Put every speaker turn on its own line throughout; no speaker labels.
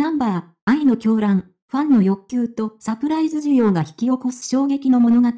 ナンバー、愛の狂乱、ファンの欲求とサプライズ需要が引き起こす衝撃の物語。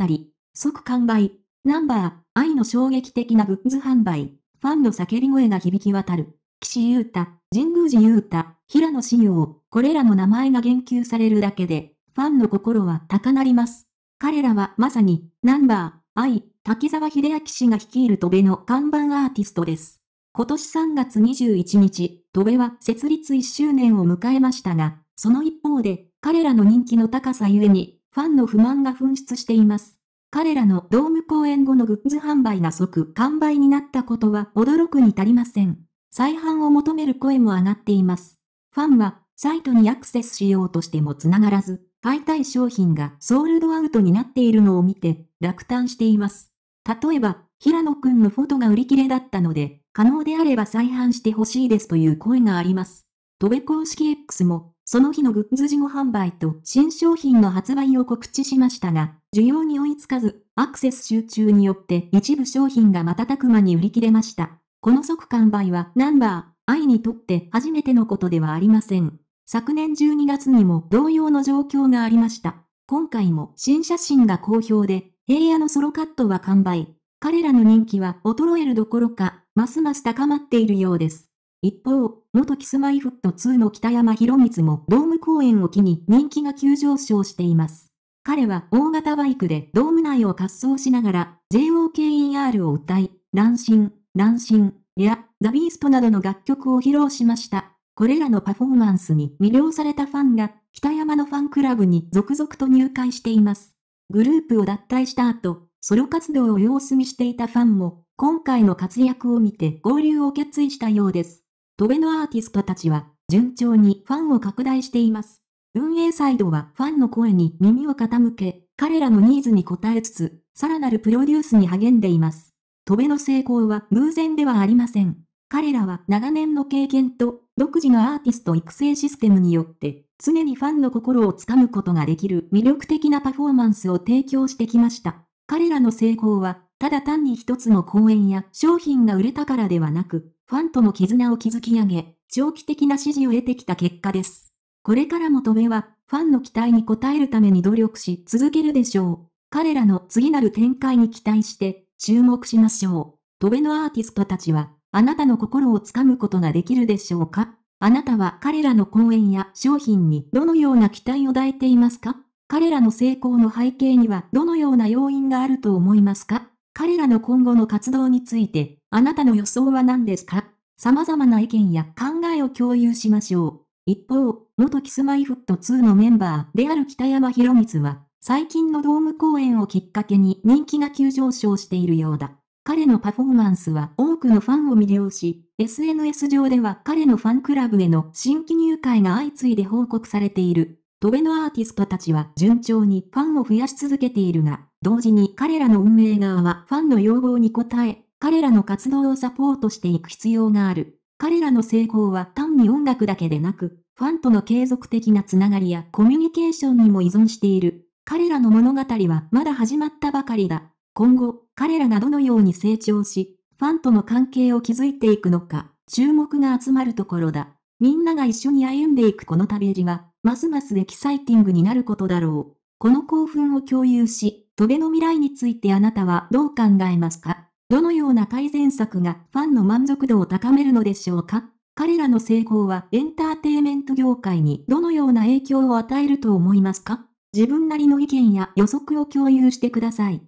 即完売。ナンバー、愛の衝撃的なグッズ販売。ファンの叫び声が響き渡る。岸優太、神宮寺優太、平野紫耀、これらの名前が言及されるだけで、ファンの心は高鳴ります。彼らはまさに、ナンバー、愛、滝沢秀明氏が率いる戸部の看板アーティストです。今年3月21日、戸部は設立1周年を迎えましたが、その一方で、彼らの人気の高さゆえに、ファンの不満が噴出しています。彼らのドーム公演後のグッズ販売が即完売になったことは驚くに足りません。再販を求める声も上がっています。ファンは、サイトにアクセスしようとしても繋がらず、買いたい商品がソールドアウトになっているのを見て、落胆しています。例えば、平野くんのフォトが売り切れだったので、可能であれば再販してほしいですという声があります。戸部公式 X も、その日のグッズ事後販売と新商品の発売を告知しましたが、需要に追いつかず、アクセス集中によって一部商品が瞬く間に売り切れました。この即完売はナンバー、愛にとって初めてのことではありません。昨年12月にも同様の状況がありました。今回も新写真が好評で、平野のソロカットは完売。彼らの人気は衰えるどころか、ますます高まっているようです。一方、元キスマイフット2の北山博光もドーム公演を機に人気が急上昇しています。彼は大型バイクでドーム内を滑走しながら JOKER を歌い、乱心、乱心やザ・ビーストなどの楽曲を披露しました。これらのパフォーマンスに魅了されたファンが北山のファンクラブに続々と入会しています。グループを脱退した後、ソロ活動を様子見していたファンも、今回の活躍を見て合流を決意したようです。トベのアーティストたちは、順調にファンを拡大しています。運営サイドはファンの声に耳を傾け、彼らのニーズに応えつつ、さらなるプロデュースに励んでいます。トベの成功は偶然ではありません。彼らは長年の経験と、独自のアーティスト育成システムによって、常にファンの心をつかむことができる魅力的なパフォーマンスを提供してきました。彼らの成功は、ただ単に一つの公演や商品が売れたからではなく、ファンとの絆を築き上げ、長期的な支持を得てきた結果です。これからも戸辺は、ファンの期待に応えるために努力し続けるでしょう。彼らの次なる展開に期待して、注目しましょう。戸辺のアーティストたちは、あなたの心をつかむことができるでしょうかあなたは彼らの講演や商品にどのような期待を抱いていますか彼らの成功の背景にはどのような要因があると思いますか彼らの今後の活動について、あなたの予想は何ですか様々な意見や考えを共有しましょう。一方、元キスマイフット2のメンバーである北山博光は、最近のドーム公演をきっかけに人気が急上昇しているようだ。彼のパフォーマンスは多くのファンを魅了し、SNS 上では彼のファンクラブへの新規入会が相次いで報告されている。トベのアーティストたちは順調にファンを増やし続けているが、同時に彼らの運営側はファンの要望に応え、彼らの活動をサポートしていく必要がある。彼らの成功は単に音楽だけでなく、ファンとの継続的なつながりやコミュニケーションにも依存している。彼らの物語はまだ始まったばかりだ。今後、彼らがどのように成長し、ファンとの関係を築いていくのか、注目が集まるところだ。みんなが一緒に歩んでいくこの旅路は、ますますエキサイティングになることだろう。この興奮を共有し、トゲの未来についてあなたはどう考えますかどのような改善策がファンの満足度を高めるのでしょうか彼らの成功はエンターテイメント業界にどのような影響を与えると思いますか自分なりの意見や予測を共有してください。